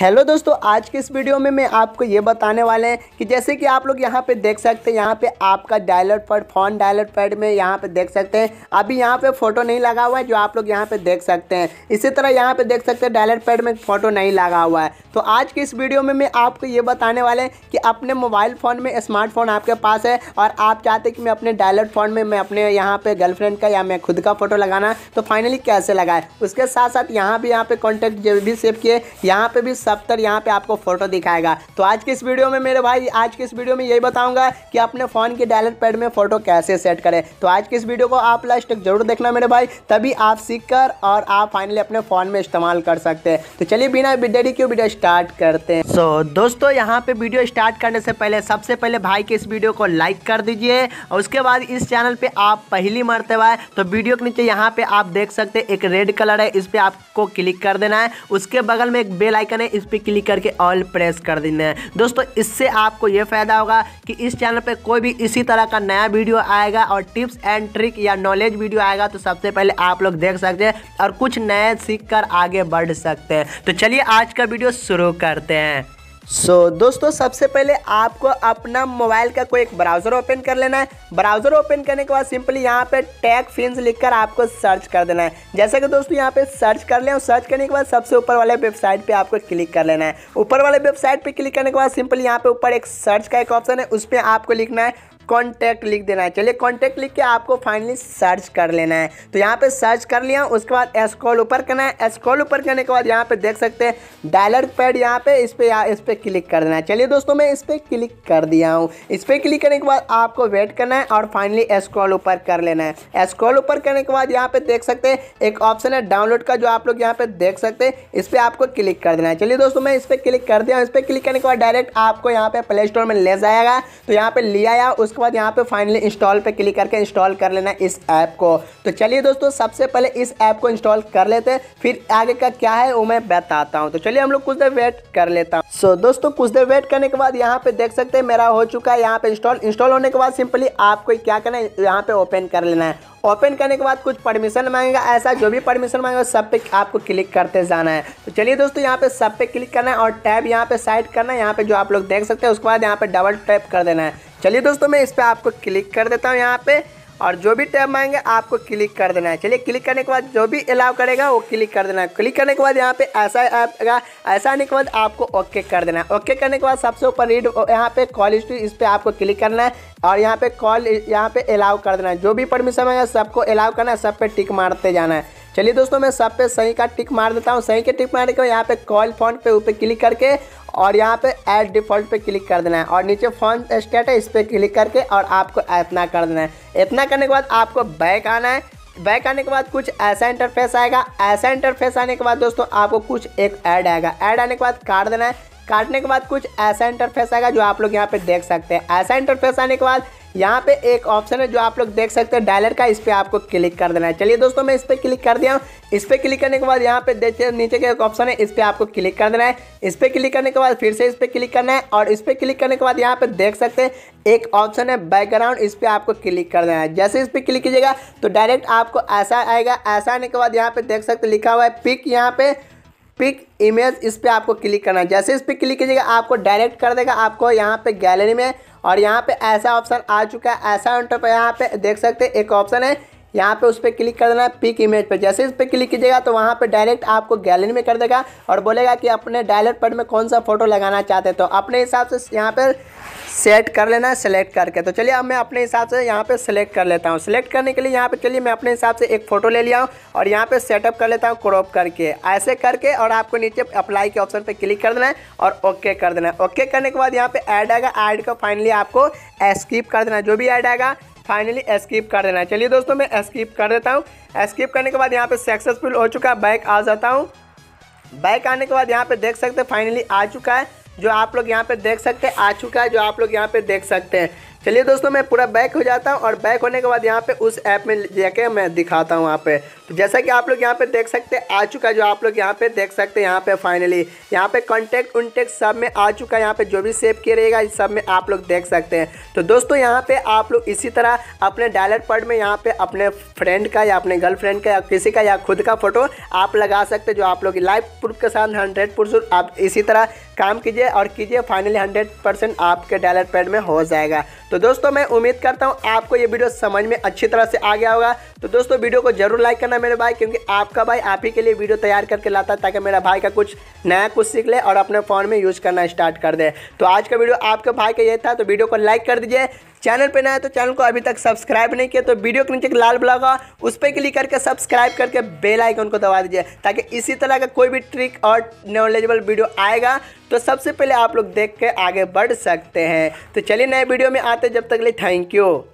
hello दोस्तों आज के इस वीडियो में मैं आपको ये बताने वाले हैं कि जैसे कि आप लोग यहाँ पे देख सकते हैं यहाँ पे आपका dialer pad phone dialer pad में यहाँ पे देख सकते हैं अभी यहाँ पे फ़ोटो नहीं लगा हुआ है जो आप लोग यहाँ पे देख सकते हैं इसी तरह यहाँ पे देख सकते हैं डायलर पैड में फ़ोटो नहीं लगा हुआ है तो आज के इस वीडियो में मैं आपको ये बताने वाले हैं कि अपने मोबाइल फ़ोन में स्मार्टफोन आपके पास है और आप चाहते कि मैं अपने डायलर फ़ोन में मैं अपने यहाँ पर गर्लफ्रेंड का या मैं खुद का फ़ोटो लगाना तो फाइनली कैसे लगाए उसके साथ साथ यहाँ भी यहाँ पर कॉन्टैक्ट भी सेव किए यहाँ पर भी सत्तर यहाँ पे आपको फोटो दिखाएगा तो आज के इस वीडियो में मेरे भाई आज के इस वीडियो में यही बताऊंगा कि अपने फ़ोन के डायलर पैड में फ़ोटो कैसे सेट करें तो आज के इस वीडियो को आप लास्ट तक जरूर देखना मेरे भाई तभी आप सीख कर और आप फाइनली अपने फ़ोन में इस्तेमाल कर सकते हैं तो चलिए बिना डेडी क्यों वीडियो स्टार्ट करते हैं सो so, दोस्तों यहाँ पे वीडियो स्टार्ट करने से पहले सबसे पहले भाई के इस वीडियो को लाइक कर दीजिए और उसके बाद इस चैनल पर आप पहली मरते हुए तो वीडियो के नीचे यहाँ पे आप देख सकते एक रेड कलर है इस पर आपको क्लिक कर देना है उसके बगल में एक बेल आइकन है इस पर क्लिक करके ऑल प्रेस कर देना है दोस्तों इससे आपको ये फ़ायदा होगा कि इस चैनल पर कोई भी इसी तरह का नया वीडियो आएगा और टिप्स एंड ट्रिक या नॉलेज वीडियो आएगा तो सबसे पहले आप लोग देख सकते हैं और कुछ नए सीख कर आगे बढ़ सकते हैं तो चलिए आज का वीडियो शुरू करते हैं सो so, दोस्तों सबसे पहले आपको अपना मोबाइल का कोई एक ब्राउज़र ओपन कर लेना है ब्राउज़र ओपन करने के बाद सिंपली यहाँ पे टैग फिन्स लिखकर आपको सर्च कर देना है जैसे कि दोस्तों यहाँ पे सर्च कर लें और सर्च करने के बाद सबसे ऊपर वाले वेबसाइट पे आपको क्लिक कर लेना है ऊपर वाले वेबसाइट पे क्लिक करने के बाद सिंपली यहाँ पे ऊपर एक सर्च का एक ऑप्शन है उस पर आपको लिखना है कॉन्टैक्ट लिख देना है चलिए कॉन्टैक्ट लिख के आपको फाइनली सर्च कर लेना है तो यहाँ पे सर्च कर लिया उसके बाद एस्कॉल ऊपर करना है एस्कॉल ऊपर करने के बाद यहाँ पे देख सकते हैं डायलर पैड यहाँ पे इस पर इस पर क्लिक कर देना है चलिए दोस्तों मैं इस पर क्लिक कर दिया हूँ इस पर क्लिक करने के बाद आपको वेट करना है और फाइनली एस्कॉल ऊपर कर लेना है एस्कॉल ऊपर करने के बाद यहाँ पे देख सकते हैं एक ऑप्शन है डाउनलोड का जो आप लोग यहाँ पे देख सकते हैं इस पर आपको क्लिक कर देना है चलिए दोस्तों मैं इस पर क्लिक कर दिया हूँ इस पर क्लिक करने के बाद डायरेक्ट आपको यहाँ पे प्ले स्टोर में ले जाएगा तो यहाँ पे लिया उस उसके बाद यहाँ पे फाइनली इंस्टॉल पे क्लिक करके इंस्टॉल कर लेना इस ऐप को तो चलिए दोस्तों सबसे पहले इस ऐप को इंस्टॉल कर लेते हैं फिर आगे का क्या है वो मैं बताता हूँ तो चलिए हम लोग कुछ देर वेट कर लेता हूँ सो so, दोस्तों कुछ देर वेट करने के बाद यहाँ पे देख सकते हैं मेरा हो चुका है यहाँ पे इंस्टॉल इंस्टॉल होने के बाद सिंपली आपको क्या करना है यहाँ पे ओपन कर लेना है ओपन करने के बाद कुछ परमिशन मांगेगा ऐसा जो भी परमिशन मांगेगा सब पे आपको क्लिक करते जाना है तो चलिए दोस्तों यहाँ पे सब पे क्लिक करना है और टैब यहाँ पे साइड करना है यहाँ पे जो आप लोग देख सकते हैं उसके बाद यहाँ पे डबल टैप कर देना है चलिए दोस्तों मैं इस पर आपको क्लिक कर देता हूँ यहाँ पे और जो भी टैब मांगे आपको क्लिक कर देना है चलिए क्लिक करने के बाद जो भी अलाउ करेगा वो क्लिक कर देना है क्लिक करने के बाद यहाँ पे ऐसा आएगा ऐसा आने के बाद आपको ओके कर देना है ओके करने के बाद सबसे ऊपर रीड यहाँ पे कॉल हिस्ट्री इस पर आपको क्लिक करना है और यहाँ पे कॉल यहाँ पे अलाउ कर देना है जो भी परमिशन मांगे सबको अलाउ करना है सब पे टिक मारते जाना है चलिए दोस्तों मैं सब पे सही का टिक मार देता हूँ सही के टिक मारने के बाद यहाँ पे कॉल फॉन्ट पे ऊपर क्लिक करके और यहाँ पे ऐड डिफॉल्ट पे क्लिक कर देना है और नीचे फोन स्टेट है इस पर क्लिक करके और आपको इतना कर देना है इतना करने के बाद आपको बैक आना है बैक आने के बाद कुछ ऐसा इंटरफेस आएगा ऐसा इंटरफेस आने के बाद दोस्तों आपको कुछ एक ऐड आएगा ऐड आने के बाद काट देना है काटने के बाद कुछ ऐसा इंटरफेस आएगा जो आप लोग यहाँ पे देख सकते हैं ऐसा इंटरफेस आने के बाद यहाँ पे एक ऑप्शन है जो आप लोग देख सकते हैं डायलर का इस पर आपको क्लिक कर देना है चलिए दोस्तों मैं इस पर क्लिक कर दिया हूँ इस पर क्लिक करने के बाद यहाँ पे देखिए नीचे का एक ऑप्शन है इस पर आपको क्लिक कर देना है इस पर क्लिक करने के बाद फिर से इस पर क्लिक करना है और इस पर क्लिक करने के बाद यहाँ पे देख सकते हैं एक ऑप्शन है बैकग्राउंड इस पर आपको क्लिक कर देना है जैसे इस पर क्लिक कीजिएगा तो डायरेक्ट आपको ऐसा आएगा ऐसा आने के बाद यहाँ पे देख सकते लिखा हुआ है पिक यहाँ पे पिक इमेज इस पर आपको क्लिक करना है जैसे इस पर क्लिक कीजिएगा आपको डायरेक्ट कर देगा आपको यहाँ पे गैलरी में और यहाँ पे ऐसा ऑप्शन आ चुका है ऐसा पे यहाँ पे देख सकते हैं एक ऑप्शन है यहाँ पे उस पर क्लिक कर देना है पिक इमेज पर जैसे इस पर क्लिक कीजिएगा तो वहाँ पे डायरेक्ट आपको गैलरी में कर देगा और बोलेगा कि अपने डायलेट पर में कौन सा फ़ोटो लगाना चाहते हैं तो अपने हिसाब से यहाँ पर सेट कर लेना है सेलेक्ट करके तो चलिए अब मैं अपने हिसाब से यहाँ पे सेलेक्ट कर लेता हूँ सेलेक्ट करने के लिए यहाँ पे चलिए मैं अपने हिसाब से एक फ़ोटो ले लिया हूँ और यहाँ पे सेटअप कर लेता हूँ क्रॉप करके ऐसे करके और आपको नीचे अप्लाई के ऑप्शन पे क्लिक कर देना है और ओके कर देना है ओके करने के बाद यहाँ पर ऐड आएगा ऐड का फाइनली आपको स्किप कर देना है जो भी ऐड आएगा फाइनली स्कीप कर देना है चलिए दोस्तों मैं एस्केप कर देता हूँ स्कीप करने के बाद यहाँ पे सक्सेसफुल हो चुका है बाइक आ जाता हूँ बाइक आने के बाद यहाँ पे देख सकते हैं फाइनली आ चुका है जो आप लोग यहाँ पे देख सकते हैं आ चुका है जो आप लोग यहाँ पे देख सकते हैं चलिए दोस्तों मैं पूरा बैक हो जाता हूँ और बैक होने के बाद यहाँ पे उस ऐप में जाके मैं दिखाता हूँ वहाँ पे तो जैसा कि आप लोग यहाँ पे देख सकते हैं आ चुका है जो आप लोग यहाँ पे देख सकते हैं यहाँ पे फाइनली यहाँ पे कॉन्टेक्ट उन्टेक्ट सब में आ चुका है यहाँ पे जो भी सेव किया रहेगा इस सब में आप लोग देख सकते हैं तो दोस्तों यहाँ पे आप लोग इसी तरह अपने डायलर पर्ड में यहाँ पे अपने फ्रेंड का या अपने गर्लफ्रेंड का या किसी का या खुद का फोटो आप लगा सकते हैं जो आप लोग लाइव प्रूफ के साथ हंड्रेड परसेंट आप इसी तरह काम कीजिए और कीजिए फाइनली हंड्रेड परसेंट आपके डायलर पैड में हो जाएगा तो दोस्तों मैं उम्मीद करता हूँ आपको ये वीडियो समझ में अच्छी तरह से आ गया होगा तो दोस्तों वीडियो को जरूर लाइक करना करना मेरे भाई क्योंकि आपका भाई आप ही के लिए वीडियो तैयार करके लाता है ताकि मेरा भाई का कुछ नया कुछ सीख ले और अपने फ़ोन में यूज़ करना स्टार्ट कर दे तो आज का वीडियो आपके भाई का ये था तो वीडियो को लाइक कर दीजिए चैनल पर नया तो चैनल को अभी तक सब्सक्राइब नहीं किया तो वीडियो के नीचे लाल ब्लॉग हो उस पर क्लिक करके सब्सक्राइब करके बेल आइकन को दबा दीजिए ताकि इसी तरह का कोई भी ट्रिक और नॉलेजेबल वीडियो आएगा तो सबसे पहले आप लोग देख के आगे बढ़ सकते हैं तो चलिए नए वीडियो में आते जब तक ले थैंक यू